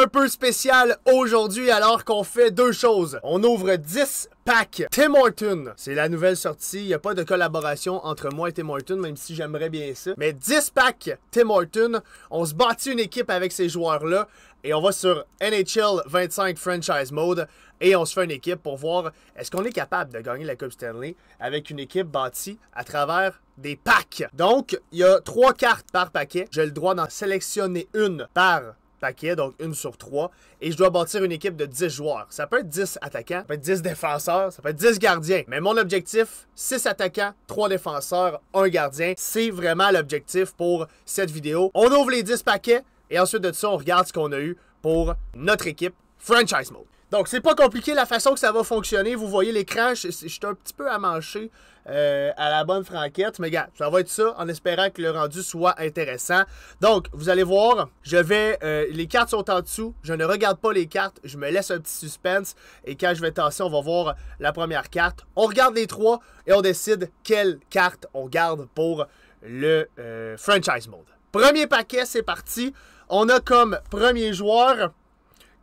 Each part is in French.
un peu spécial aujourd'hui alors qu'on fait deux choses. On ouvre 10 packs Tim Horton. C'est la nouvelle sortie. Il n'y a pas de collaboration entre moi et Tim Horton, même si j'aimerais bien ça. Mais 10 packs Tim Horton. On se bâtit une équipe avec ces joueurs-là. Et on va sur NHL 25 Franchise Mode. Et on se fait une équipe pour voir est-ce qu'on est capable de gagner la Coupe Stanley avec une équipe bâtie à travers des packs. Donc, il y a trois cartes par paquet. J'ai le droit d'en sélectionner une par paquets, donc une sur trois. Et je dois bâtir une équipe de 10 joueurs. Ça peut être 10 attaquants, ça peut être 10 défenseurs, ça peut être 10 gardiens. Mais mon objectif, 6 attaquants, 3 défenseurs, 1 gardien. C'est vraiment l'objectif pour cette vidéo. On ouvre les 10 paquets et ensuite de ça, on regarde ce qu'on a eu pour notre équipe Franchise Mode. Donc, c'est pas compliqué la façon que ça va fonctionner. Vous voyez l'écran, je, suis un petit peu à euh, à la bonne franquette. Mais gars, ça va être ça en espérant que le rendu soit intéressant. Donc, vous allez voir, je vais. Euh, les cartes sont en dessous. Je ne regarde pas les cartes. Je me laisse un petit suspense. Et quand je vais tasser, on va voir la première carte. On regarde les trois et on décide quelle carte on garde pour le euh, franchise mode. Premier paquet, c'est parti. On a comme premier joueur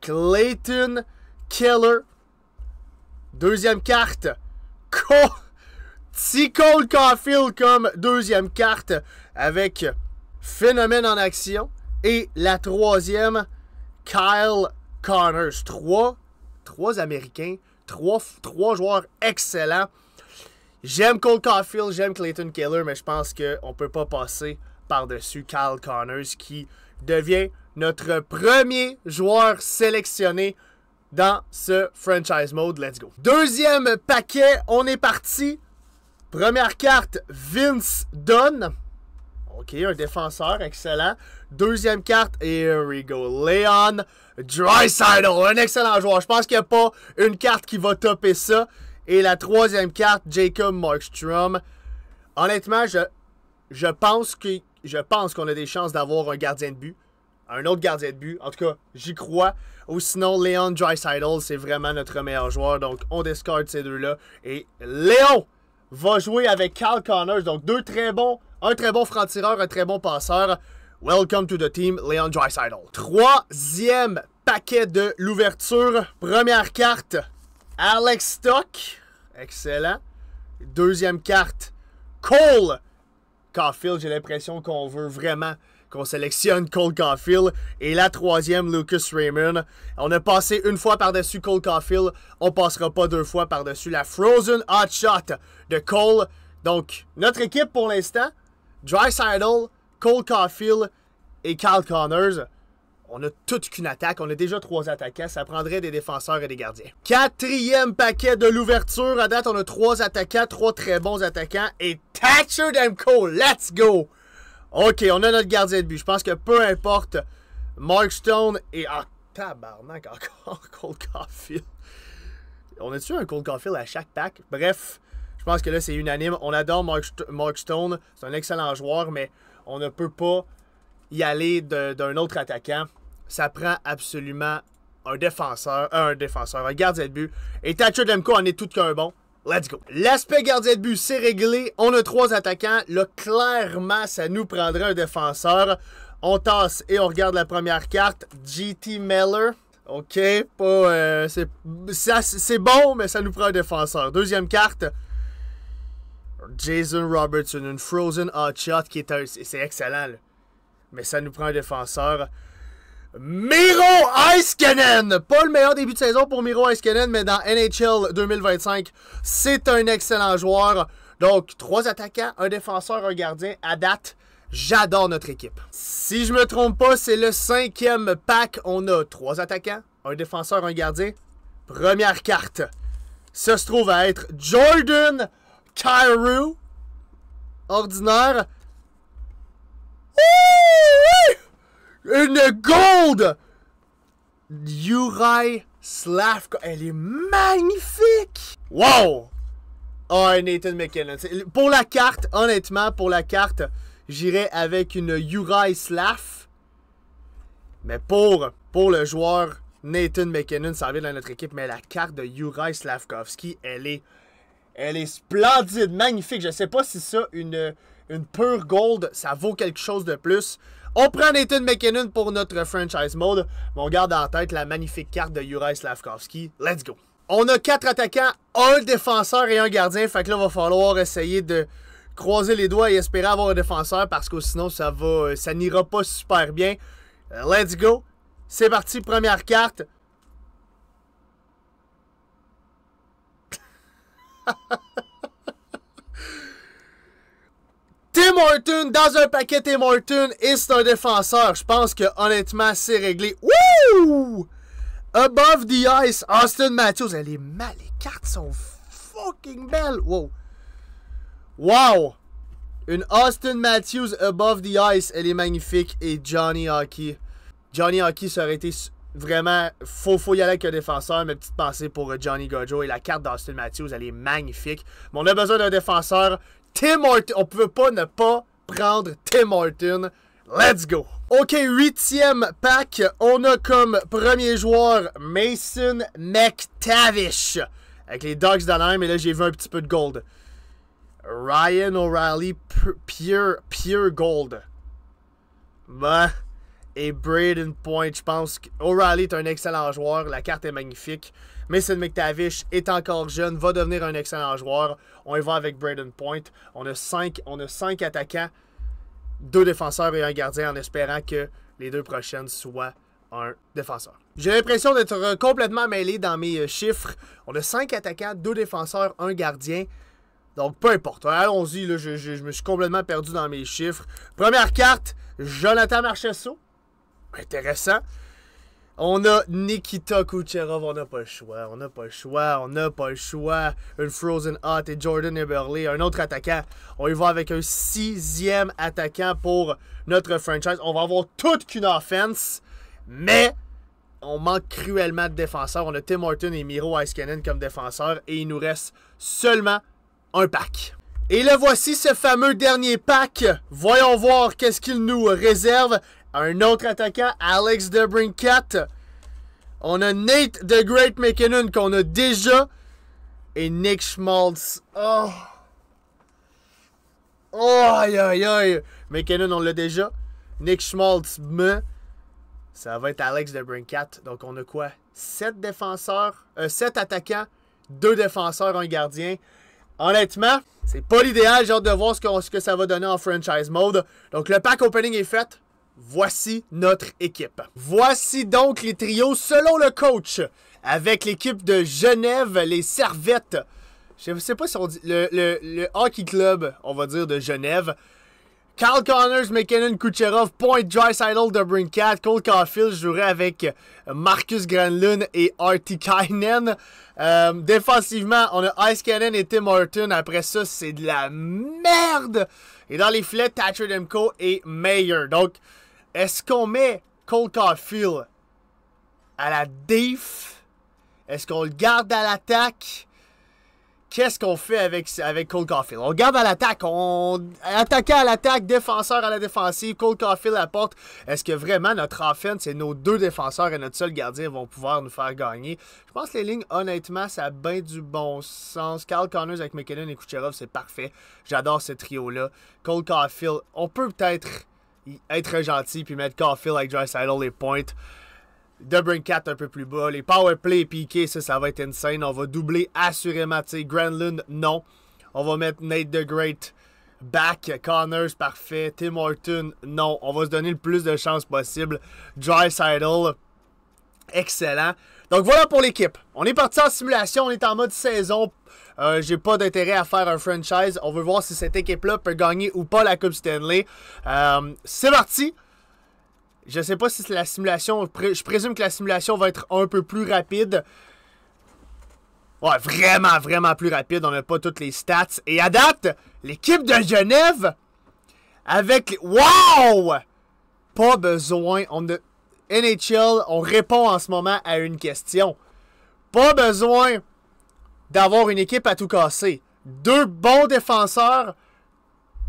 Clayton Killer. Deuxième carte, Co Cole Caulfield comme deuxième carte avec Phénomène en action. Et la troisième, Kyle Connors. Trois, Américains, trois, trois joueurs excellents. J'aime Cole Caulfield, j'aime Clayton Keller, mais je pense qu'on ne peut pas passer par-dessus Kyle Connors qui devient notre premier joueur sélectionné dans ce franchise mode. Let's go. Deuxième paquet, on est parti. Première carte, Vince Dunn. OK, un défenseur, excellent. Deuxième carte, here we go, Leon Dreisaitl, un excellent joueur. Je pense qu'il n'y a pas une carte qui va topper ça. Et la troisième carte, Jacob Markstrom. Honnêtement, je, je pense je pense qu'on a des chances d'avoir un gardien de but un autre gardien de but. En tout cas, j'y crois. Ou sinon, Léon Drysidle, c'est vraiment notre meilleur joueur. Donc, on discard ces deux-là. Et Léon va jouer avec Cal Connors. Donc, deux très bons. Un très bon franc-tireur, un très bon passeur. Welcome to the team, Léon Drysidle. Troisième paquet de l'ouverture. Première carte, Alex Stock. Excellent. Deuxième carte, Cole. Caulfield, j'ai l'impression qu'on veut vraiment qu'on sélectionne Cole Caulfield. Et la troisième, Lucas Raymond. On a passé une fois par-dessus Cole Caulfield. On passera pas deux fois par-dessus la Frozen Hot Shot de Cole. Donc, notre équipe pour l'instant, Dry Cole Caulfield et Kyle Connors. On a toute qu'une attaque. On a déjà trois attaquants. Ça prendrait des défenseurs et des gardiens. Quatrième paquet de l'ouverture. À date, on a trois attaquants, trois très bons attaquants. Et Thatcher Demko, let's go! OK, on a notre gardien de but. Je pense que peu importe, Mark Stone et... Ah, tabarnak, encore Cold Caulfield. On a-tu un Cold Caulfield à chaque pack? Bref, je pense que là, c'est unanime. On adore Mark, Stone. C'est un excellent joueur, mais on ne peut pas y aller d'un autre attaquant. Ça prend absolument un défenseur, un défenseur, un gardien de but. Et Thatcher Demko en est tout qu'un bon. Let's go. L'aspect gardien de but, c'est réglé. On a trois attaquants. Là, clairement, ça nous prendrait un défenseur. On tasse et on regarde la première carte. GT Meller. OK, pas... Euh, c'est bon, mais ça nous prend un défenseur. Deuxième carte. Jason Robertson, une Frozen Hot Shot qui est C'est excellent, Mais ça nous prend un défenseur. Miro Heiskanen! Pas le meilleur début de saison pour Miro Heiskanen, mais dans NHL 2025, c'est un excellent joueur. Donc, trois attaquants, un défenseur, un gardien. À date, j'adore notre équipe. Si je me trompe pas, c'est le cinquième pack. On a trois attaquants, un défenseur, un gardien. Première carte. Ça se trouve à être Jordan Cairo. Ordinaire. Ouh! Une gold Yuri Slavkovski. Elle est magnifique! Wow! Oh, Nathan McKinnon. Pour la carte, honnêtement, pour la carte, j'irai avec une Yuri Slav. Mais pour, pour le joueur, Nathan McKinnon ça vient dans notre équipe. Mais la carte de Yuri Slavkovski, elle est, elle est splendide, magnifique. Je sais pas si ça, une, une pure gold, ça vaut quelque chose de plus. On prend Nathan McKinnon pour notre franchise mode, on garde en tête la magnifique carte de Juraj Slavkovski. Let's go! On a quatre attaquants, un défenseur et un gardien, fait que là, il va falloir essayer de croiser les doigts et espérer avoir un défenseur parce que sinon, ça va, ça n'ira pas super bien. Euh, let's go! C'est parti, première carte. Tim dans un paquet et Horton et c'est un défenseur. Je pense que honnêtement, c'est réglé. Wouh! Above the ice, Austin Matthews. Elle est mal. Les cartes sont fucking belles. Wow. Wow! Une Austin Matthews above the ice. Elle est magnifique. Et Johnny Hockey. Johnny Hockey, ça aurait été vraiment. Faut, faut y aller avec un défenseur. Mais petite pensées pour euh, Johnny Gojo. Et la carte d'Austin Matthews, elle est magnifique. Mais on a besoin d'un défenseur. Tim Horton. On peut pas ne pas prendre Tim Horton. Let's go! Ok, huitième pack, on a comme premier joueur Mason McTavish avec les Dogs d'Anaheim et là j'ai vu un petit peu de gold. Ryan O'Reilly, pure, pure gold. Bah. et Braden Point, je pense que O'Reilly est un excellent joueur, la carte est magnifique. Mason McTavish est encore jeune, va devenir un excellent joueur. On y va avec Braden Point. On a cinq, on a attaquants, deux défenseurs et un gardien en espérant que les deux prochaines soient un défenseur. J'ai l'impression d'être complètement mêlé dans mes euh, chiffres. On a cinq attaquants, deux défenseurs, un gardien. Donc, peu importe. Allons-y. Je, je, me suis complètement perdu dans mes chiffres. Première carte, Jonathan Marchesso. Intéressant. On a Nikita Kucherov, on n'a pas le choix, on n'a pas le choix, on n'a pas le choix. Une Frozen Hot et Jordan Eberle, un autre attaquant. On y va avec un sixième attaquant pour notre franchise. On va avoir toute qu'une offense, mais on manque cruellement de défenseurs. On a Tim Horton et Miro Heiskanen comme défenseurs et il nous reste seulement un pack. Et le voici ce fameux dernier pack. Voyons voir qu'est-ce qu'il nous réserve. Un autre attaquant, Alex DeBrincat. On a Nate de Great McKinnon qu'on a déjà. Et Nick Schmaltz. Oh! Oh, aïe, aïe, aïe. McKinnon, on l'a déjà. Nick Schmaltz, me. Ça va être Alex de Donc, on a quoi? 7 défenseurs, 7 euh, attaquants, 2 défenseurs, un gardien. Honnêtement, c'est pas l'idéal. J'ai hâte de voir ce que ça va donner en franchise mode. Donc, le pack opening est fait. Voici notre équipe. Voici donc les trios selon le coach. Avec l'équipe de Genève, les Servettes. Je sais pas si on dit. Le, hockey club, on va dire, de Genève. Carl Connors, McKinnon, Kucherov, Point, Dubrin Cat, Cole Caulfield jouerait avec Marcus Granlund et Artie Kynan. Euh, défensivement, on a Ice Cannon et Tim Horton. Après ça, c'est de la merde! Et dans les filets, Thatcher Demko et Mayer. Donc, est-ce qu'on met Cole Caulfield à la def? Est-ce qu'on le garde à l'attaque? Qu'est-ce qu'on fait avec, avec Cole Caulfield? On garde à l'attaque, on attaque à l'attaque, défenseur à la défensive, Cole Caulfield à la porte. Est-ce que vraiment notre offense c'est nos deux défenseurs et notre seul gardien vont pouvoir nous faire gagner? Je pense que les lignes, honnêtement, ça a bien du bon sens. Carl Connors avec McKinnon et Kucherov, c'est parfait. J'adore ce trio-là. Cole Caulfield, on peut peut-être être gentil puis mettre Caulfield avec Sidle les points. Debrin 4 un peu plus bas. Les power play piqués, ça, ça va être insane. On va doubler assurément. Granlund, non. On va mettre Nate the Great back. Connors, parfait. Tim Horton, non. On va se donner le plus de chances possible. Sidle excellent. Donc voilà pour l'équipe. On est parti en simulation. On est en mode saison. Euh, j'ai pas d'intérêt à faire un franchise. On veut voir si cette équipe-là peut gagner ou pas la Coupe Stanley. Euh, c'est parti! Je sais pas si la simulation. Je présume que la simulation va être un peu plus rapide. Ouais, vraiment, vraiment plus rapide. On n'a pas toutes les stats. Et à date, l'équipe de Genève avec. Wow! Pas besoin. On NHL, on répond en ce moment à une question. Pas besoin d'avoir une équipe à tout casser. Deux bons défenseurs,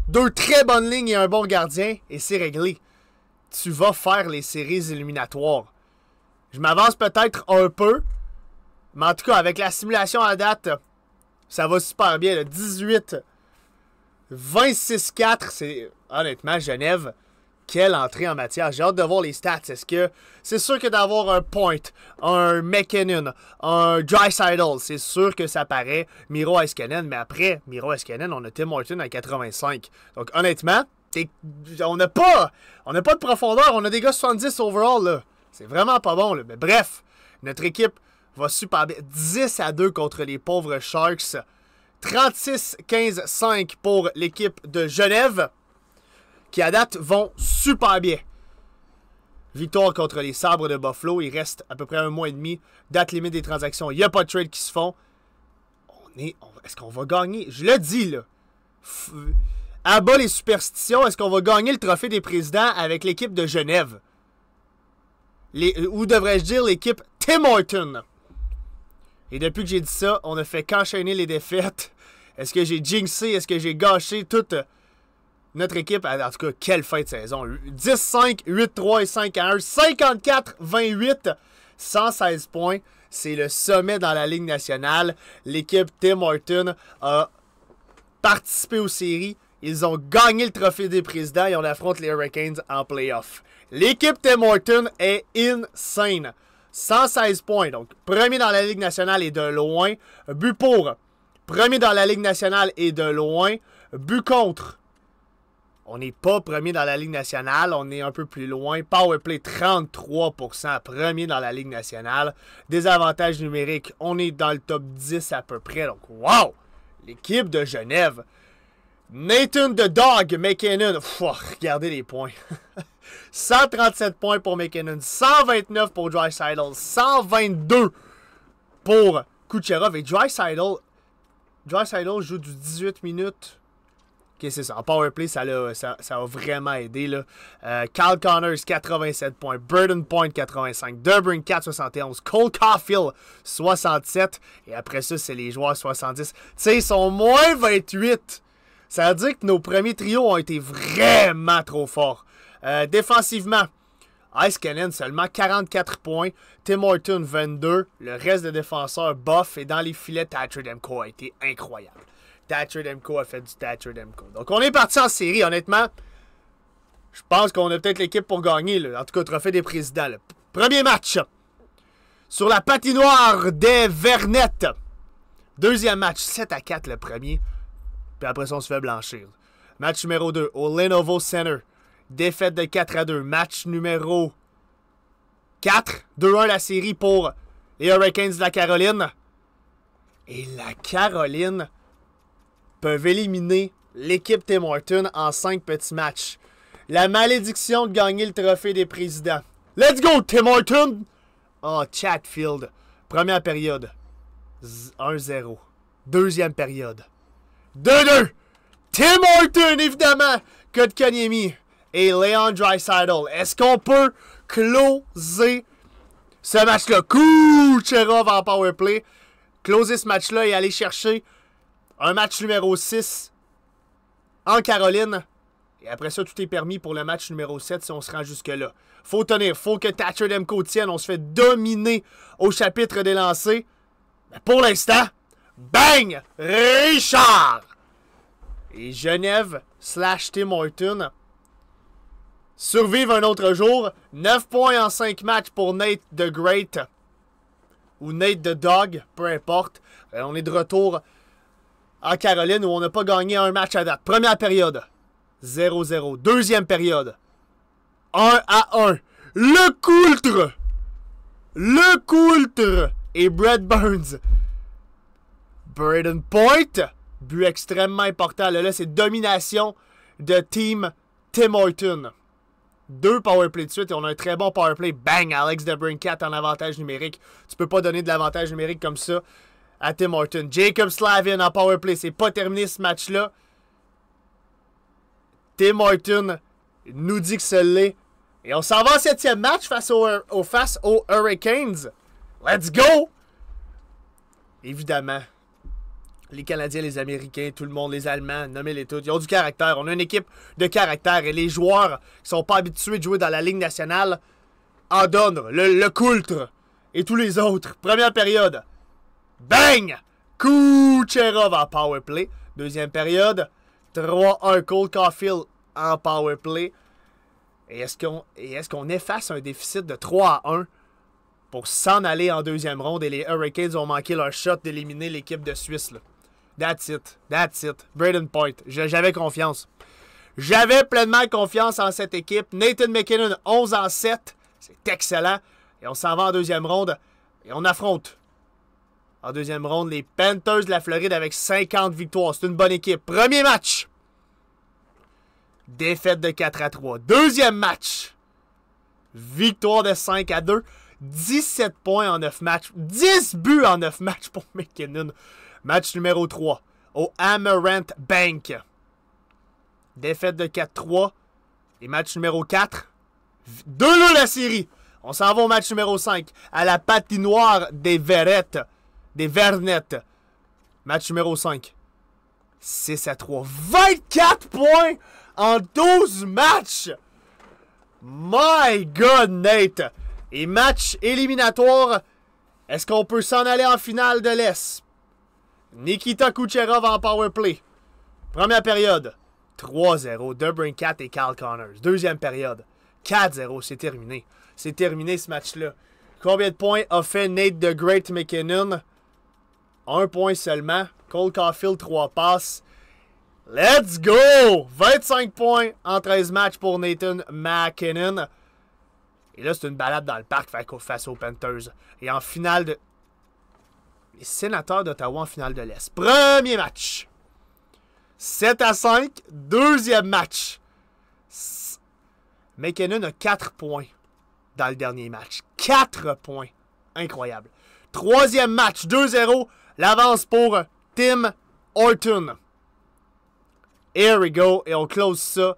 deux très bonnes lignes et un bon gardien, et c'est réglé. Tu vas faire les séries éliminatoires. Je m'avance peut-être un peu, mais en tout cas, avec la simulation à date, ça va super bien. Le 18, 26-4, c'est honnêtement Genève quelle entrée en matière. J'ai hâte de voir les stats. Est-ce que c'est sûr que d'avoir un Point, un McKinnon, un sidle, c'est sûr que ça paraît Miro Iskanen, mais après Miro Iskanen, on a Tim Martin à 85. Donc honnêtement, on n'a pas, on n'a pas de profondeur. On a des gars 70 overall là. C'est vraiment pas bon là. Mais bref, notre équipe va super bien. 10 à 2 contre les pauvres Sharks. 36-15-5 pour l'équipe de Genève qui à date vont super bien. Victoire contre les sabres de Buffalo. Il reste à peu près un mois et demi. Date limite des transactions. Il n'y a pas de trade qui se font. On est, est-ce qu'on va gagner? Je le dis, là. À bas les superstitions, est-ce qu'on va gagner le trophée des présidents avec l'équipe de Genève? Euh, ou devrais-je dire l'équipe Tim Horton? Et depuis que j'ai dit ça, on ne fait qu'enchaîner les défaites. Est-ce que j'ai jinxé? Est-ce que j'ai gâché toute euh, notre équipe, en tout cas, quelle fin de saison. 10-5, 8-3 et 5-1. 54-28, 116 points. C'est le sommet dans la Ligue nationale. L'équipe Tim Horton a participé aux séries. Ils ont gagné le trophée des présidents et on affronte les Hurricanes en playoff. L'équipe Tim Horton est insane. 116 points, donc premier dans la Ligue nationale et de loin. But pour, premier dans la Ligue nationale et de loin. But contre, on n'est pas premier dans la Ligue nationale, on est un peu plus loin. Powerplay 33%, premier dans la Ligue nationale. Désavantage numériques. on est dans le top 10 à peu près. Donc, wow! L'équipe de Genève. Nathan the Dog, McKinnon. regardez les points. 137 points pour McKinnon, 129 pour Dreisaitl, 122 pour Kucherov. Et Dry Dreisaitl joue du 18 minutes Ok, c'est ça. En powerplay, ça, a, ça, a vraiment aidé. Là. Cal euh, Connors, 87 points. Burden Point, 85. Durbin, 4, 71. Cole Caulfield, 67. Et après ça, c'est les joueurs 70. Tu sais, ils sont moins 28. Ça veut dire que nos premiers trios ont été vraiment trop forts. Euh, défensivement, Ice Cannon, seulement 44 points. Tim Horton, 22. Le reste des défenseurs, bof. Et dans les filets, Thatcher a été incroyable. Thatcher Demko a fait du Thatcher Demko. Donc, on est parti en série, honnêtement. Je pense qu'on a peut-être l'équipe pour gagner, en tout cas, trophée des présidents. Premier match sur la patinoire des Vernettes. Deuxième match, 7 à 4 le premier. Puis après ça, on se fait blanchir. Match numéro 2 au Lenovo Center. Défaite de 4 à 2. Match numéro 4. 2-1 la série pour les Hurricanes de la Caroline. Et la Caroline éliminer l'équipe Tim Horton en 5 petits matchs. La malédiction de gagner le trophée des présidents. Let's go, Tim Horton! oh, Chatfield. Première période. 1-0. Deuxième période. 2-2. Tim Horton, évidemment, Code de Kanyemi et Leon Dreisaitl. Est-ce qu'on peut closer ce match-là? Kucherov en powerplay. Closer ce match-là et aller chercher un match numéro 6 en Caroline. Et après ça, tout est permis pour le match numéro 7 si on se rend jusque-là. Faut tenir, faut que Thatcher Demko tienne. On se fait dominer au chapitre des lancers. Mais pour l'instant, bang! Richard! Et Genève slash Tim Horton survivent un autre jour. 9 points en 5 matchs pour Nate the Great. Ou Nate the Dog, peu importe. Euh, on est de retour en Caroline où on n'a pas gagné un match à date. Première période, 0-0. Deuxième période, 1 1. Le Coultre! Le Coultre! Et Brad Burns. Braden Point, but extrêmement important. Là, c'est domination de Team Tim Horton. Deux powerplays de suite et on a un très bon play. Bang! Alex Debrincat en avantage numérique. Tu peux pas donner de l'avantage numérique comme ça à Tim Horton. Jacob Slavin en powerplay. C'est pas terminé ce match-là. Tim Horton nous dit que ce l'est. Et on s'en va au septième match face, aux face aux Hurricanes. Let's go! Évidemment, les Canadiens, les Américains, tout le monde, les Allemands, nommez-les tous, ils ont du caractère. On a une équipe de caractère et les joueurs qui sont pas habitués de jouer dans la Ligue nationale en donnent le, le coultre et tous les autres. Première période, Bang! Kucherov en play. Deuxième période. 3-1 Cole Caulfield en powerplay. Et est-ce qu'on est efface un déficit de 3 1 pour s'en aller en deuxième ronde et les Hurricanes ont manqué leur shot d'éliminer l'équipe de Suisse? That's it. That's it. Braden Point. J'avais confiance. J'avais pleinement confiance en cette équipe. Nathan McKinnon, 11 7. C'est excellent. Et on s'en va en deuxième ronde et on affronte en deuxième ronde, les Panthers de la Floride avec 50 victoires. C'est une bonne équipe. Premier match. Défaite de 4 à 3. Deuxième match. Victoire de 5 à 2. 17 points en 9 matchs. 10 buts en 9 matchs pour McKinnon. Match numéro 3 au Amarant Bank. Défaite de 4-3. à Et match numéro 4. deux 2 la série. On s'en va au match numéro 5 à la patinoire des Verrettes des Vernettes. Match numéro 5. 6 à 3. 24 points en 12 matchs! My God, Nate! Et match éliminatoire, est-ce qu'on peut s'en aller en finale de l'Est? Nikita Kucherov en power play. Première période, 3-0, 4 et Carl Connors. Deuxième période, 4-0, c'est terminé. C'est terminé ce match-là. Combien de points a fait Nate de Great McKinnon? Un point seulement. Cole Caulfield, 3 passes. Let's go! 25 points en 13 matchs pour Nathan McKinnon. Et là, c'est une balade dans le parc face aux Panthers. Et en finale de. Les sénateurs d'Ottawa en finale de l'Est. Premier match. 7 à 5. Deuxième match. McKinnon a 4 points dans le dernier match. 4 points. Incroyable. Troisième match, 2-0. L'avance pour Tim Orton. Here we go. Et on close ça.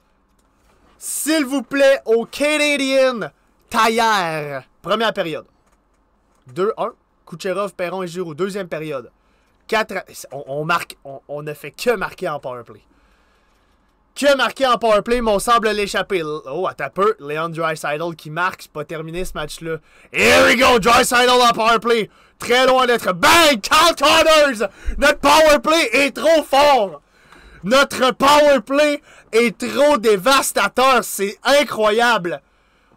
S'il vous plaît, au Canadian Taillère. Première période. 2-1. Kucherov, Perron et Giroud. Deuxième période. 4 on, marque. On, on, ne fait que marquer en powerplay. Que marquer marqué en powerplay, mon semble l'échapper. Oh, à ta peu, Leon qui marque, c'est pas terminé ce match-là. Here we go, Dreisaitl en powerplay. Très loin d'être... Bang! Carl Connors! Notre powerplay est trop fort! Notre powerplay est trop dévastateur, c'est incroyable!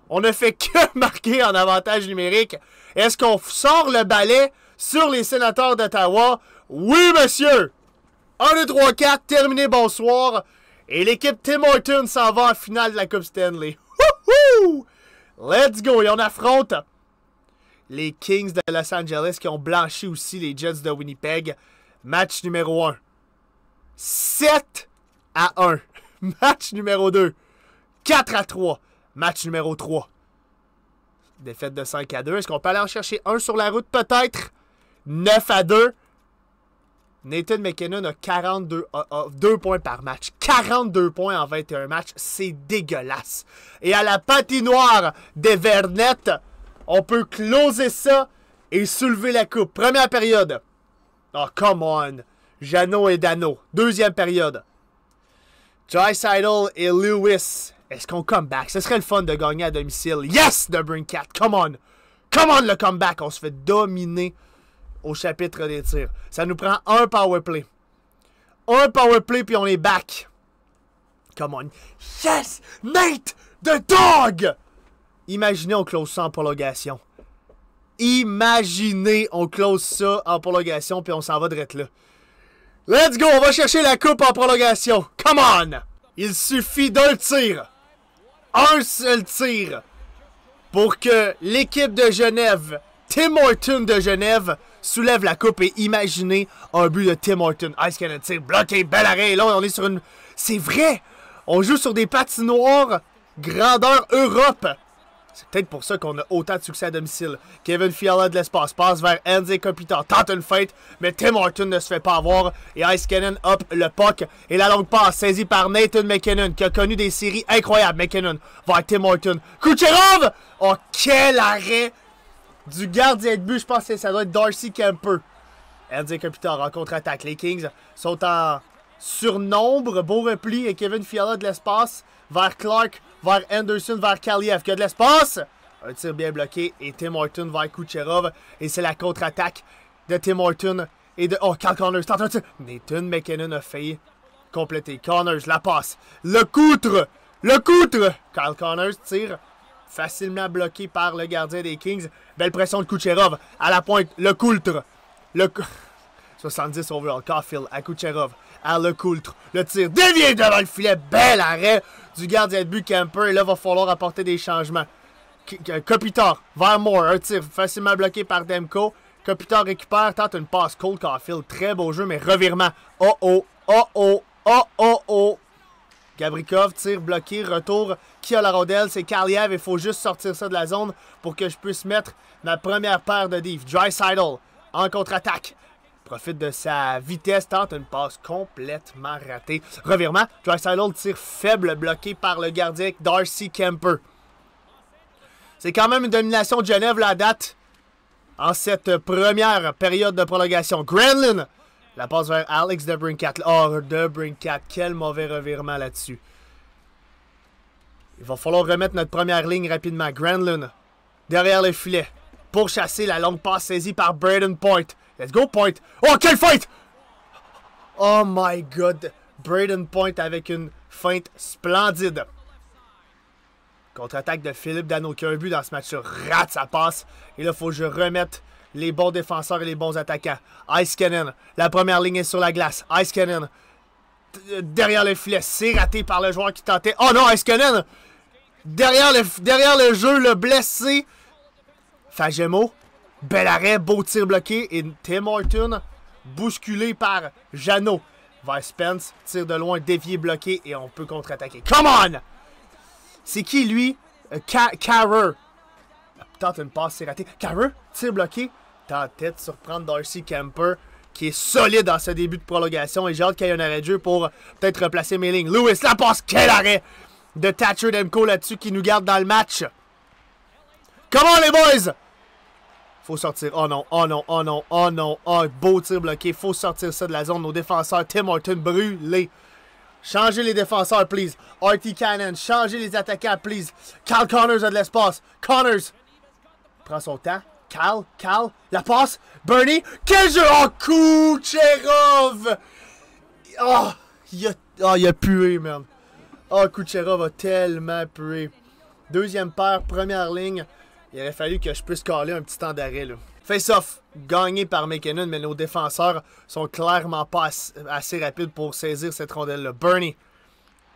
On ne fait que marquer en avantage numérique. Est-ce qu'on sort le balai sur les sénateurs d'Ottawa? Oui, monsieur! 1, 2, 3, 4, terminé, bonsoir. Et l'équipe Tim Horton s'en va en finale de la Coupe Stanley. Let's go! Et on affronte les Kings de Los Angeles qui ont blanchi aussi les Jets de Winnipeg. Match numéro 1. 7 à 1. Match numéro 2. 4 à 3. Match numéro 3. Défaite de 5 à 2. Est-ce qu'on peut aller en chercher un sur la route peut-être? 9 à 2. Nathan McKinnon a 42 points par match. 42 points en 21 matchs, c'est dégueulasse. Et à la patinoire des Vernettes, on peut closer ça et soulever la coupe. Première période. Oh, come on. Jano et Dano. Deuxième période. Joyce et Lewis. Est-ce qu'on back? Ce serait le fun de gagner à domicile. Yes, de Cat. Come on. Come on, le comeback. On se fait dominer au chapitre des tirs. Ça nous prend un power play. Un power play, puis on est back. Come on. Yes! Nate! The dog! Imaginez on close ça en prolongation. Imaginez on close ça en prolongation, puis on s'en va direct là. Let's go! On va chercher la coupe en prolongation. Come on! Il suffit d'un tir. Un seul tir. Pour que l'équipe de Genève, Tim Horton de Genève, soulève la coupe et imaginez un but de Tim Horton. Ice Cannon tire, bloqué, bel arrêt. Et là, on est sur une. C'est vrai! On joue sur des patinoires grandeur Europe. C'est peut-être pour ça qu'on a autant de succès à domicile. Kevin Fiala de l'espace passe vers Andy Capita. tente une feinte, mais Tim Horton ne se fait pas avoir et Ice Cannon hop le puck. Et la longue passe saisie par Nathan McKinnon qui a connu des séries incroyables. McKinnon vers Tim Horton. Kucherov! Oh, quel arrêt du gardien de but. Je pense que ça doit être Darcy Kemper. Andy Kopitar en contre-attaque. Les Kings sont en surnombre. Beau repli et Kevin Fiala de l'espace vers Clark, vers Anderson, vers Kaliev. Qui a de l'espace. Un tir bien bloqué et Tim Horton vers Kucherov. Et c'est la contre-attaque de Tim Horton et de... Oh, Carl Connors tente un tir. Nathan McKinnon a failli compléter. Connors la passe. Le coutre. Le coutre. Carl Connors tire facilement bloqué par le gardien des Kings. Belle pression de Kucherov à la pointe. Le Coultre. Le 70 overall. Caulfield à Kucherov. À Le Coultre. Le tir dévié devant le filet. Bel arrêt du gardien de but Camper. Et là, va falloir apporter des changements. Kopitar vers Moore. Un tir facilement bloqué par Demko. Kopitar récupère. Tente une passe. Cole Caulfield. Très beau jeu, mais revirement. Oh oh. Oh oh. Oh oh oh. Gabrikov tire bloqué, retour. Qui a la rodelle? C'est Kaliev. Il faut juste sortir ça de la zone pour que je puisse mettre ma première paire de dives. Dry en contre-attaque. Profite de sa vitesse, tente une passe complètement ratée. Revirement, Dry tire faible, bloqué par le gardien Darcy Kemper. C'est quand même une domination de Genève la date en cette première période de prolongation. Grenlin! La passe vers Alex Debrincat. Oh, Debrincat, quel mauvais revirement là-dessus. Il va falloir remettre notre première ligne rapidement. Granlund, derrière le filet, pour chasser la longue passe saisie par Braden Point. Let's go, Point. Oh, quelle feinte! Oh my God. Braden Point avec une feinte splendide. Contre-attaque de Philippe Dano qui un but dans ce match. Rate sa passe. Et là, il faut que je remette les bons défenseurs et les bons attaquants. Ice Cannon. La première ligne est sur la glace. Ice Cannon. Euh, derrière le filet. C'est raté par le joueur qui tentait. Oh non, Ice Cannon! Derrière le, derrière le jeu, le blessé. Fagemo. Bel arrêt, beau tir bloqué. Et Tim Horton bousculé par Jano. Vice Spence tire de loin, dévié, bloqué et on peut contre-attaquer. Come on! C'est qui lui? Euh, Carrer. Tente une passe, c'est raté. Carrer, tir bloqué tête de surprendre Darcy Kemper qui est solide dans ce début de prolongation et j'ai hâte qu'il y ait un arrêt de pour euh, peut-être replacer mes lignes. Lewis, la passe, quel arrêt de Thatcher Demko là-dessus qui nous garde dans le match. Comment les boys? Faut sortir. Oh non, oh non, oh non, oh non. Oh, beau tir bloqué. Faut sortir ça de la zone. Nos défenseurs, Tim Horton, brûlés. Changez les défenseurs, please. Artie Cannon, changez les attaquants, please. Cal Connors a de l'espace. Connors prend son temps. Cal, Cal, la passe, Bernie, quel jeu en Oh, il a, oh, il a pué, man. Oh, Kucherov a tellement pué. Deuxième paire, première ligne. Il aurait fallu que je puisse caler un petit temps d'arrêt, là. Face-off, gagné par McKinnon, mais nos défenseurs sont clairement pas assez, rapides pour saisir cette rondelle-là. Bernie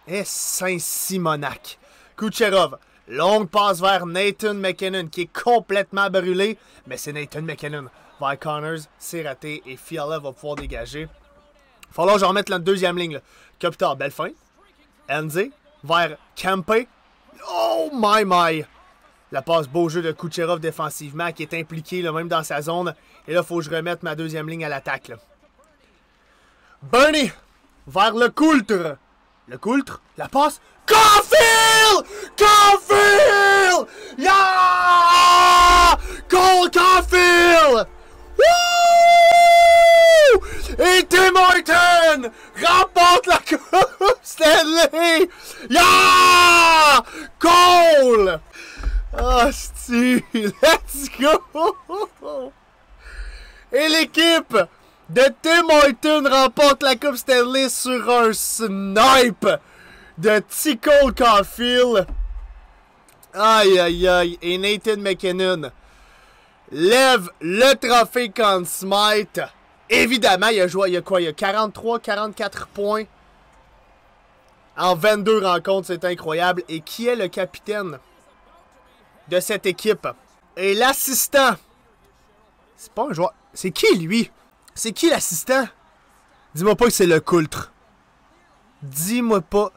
et eh, Saint-Simonac. Kucherov, Longue passe vers Nathan McKinnon qui est complètement brûlé, mais c'est Nathan McKinnon. Vers Connors, c'est raté et Fiala va pouvoir dégager. Falloir que je remette la deuxième ligne. Capita, belle fin. vers Kempe Oh my my! La passe beau jeu de Kucherov défensivement qui est impliqué le même dans sa zone. Et là, il faut que je remette ma deuxième ligne à l'attaque. Bernie vers le coultre. Le coultre, la passe. Caulfield! Caulfield! Yeah! Cole Caulfield! Woo! Et Tim remporte la Coupe Stanley! Yeah! Cole! Ah, oh, let's go! Et l'équipe de Tim Horton remporte la Coupe Stanley sur un snipe de Tico Caulfield. Aïe, aïe, aïe. Et Nathan McKinnon lève le trophée contre Smite. Évidemment, il a joué, il a quoi? Il a 43, 44 points en 22 rencontres. C'est incroyable. Et qui est le capitaine de cette équipe? Et l'assistant. C'est pas un joueur. C'est qui, lui? C'est qui l'assistant? Dis-moi pas que c'est le coultre. Dis-moi pas.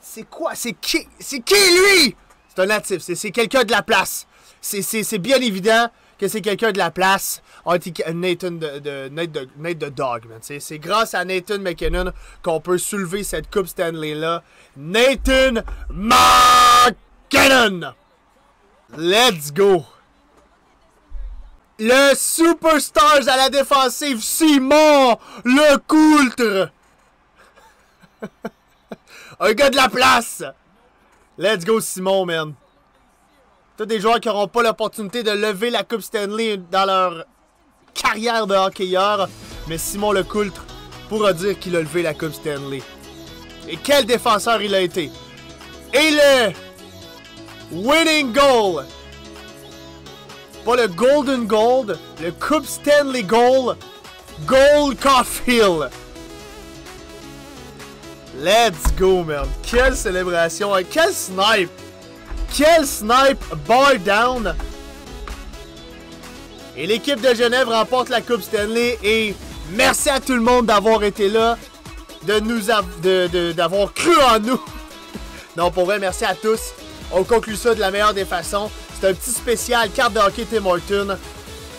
C'est quoi? C'est qui? C'est qui lui? C'est un natif. C'est quelqu'un de la place. C'est bien évident que c'est quelqu'un de la place. Ah, Nathan de, de, Nate de, Nate Dog, C'est grâce à Nathan McKinnon qu'on peut soulever cette Coupe Stanley-là. Nathan McKinnon! Let's go! Le Superstars à la défensive, Simon Le Un gars de la place. Let's go, Simon, man. T'as des joueurs qui n'auront pas l'opportunité de lever la Coupe Stanley dans leur carrière de hockeyeur. Mais Simon Le Coultre pourra dire qu'il a levé la Coupe Stanley. Et quel défenseur il a été. Et le winning goal pas le Golden Gold, le Coupe Stanley Gold, Gold Hill. Let's go, man. Quelle célébration. Quel snipe. Quel snipe. Boy down. Et l'équipe de Genève remporte la Coupe Stanley. Et merci à tout le monde d'avoir été là. De nous d'avoir cru en nous. non, pour vrai, merci à tous. On conclut ça de la meilleure des façons. C'est un petit spécial carte de hockey Tim Horton.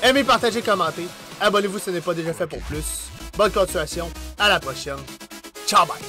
Aimez, partagez, commentez. Abonnez-vous si ce n'est pas déjà fait pour plus. Bonne continuation. À la prochaine. Ciao, bye.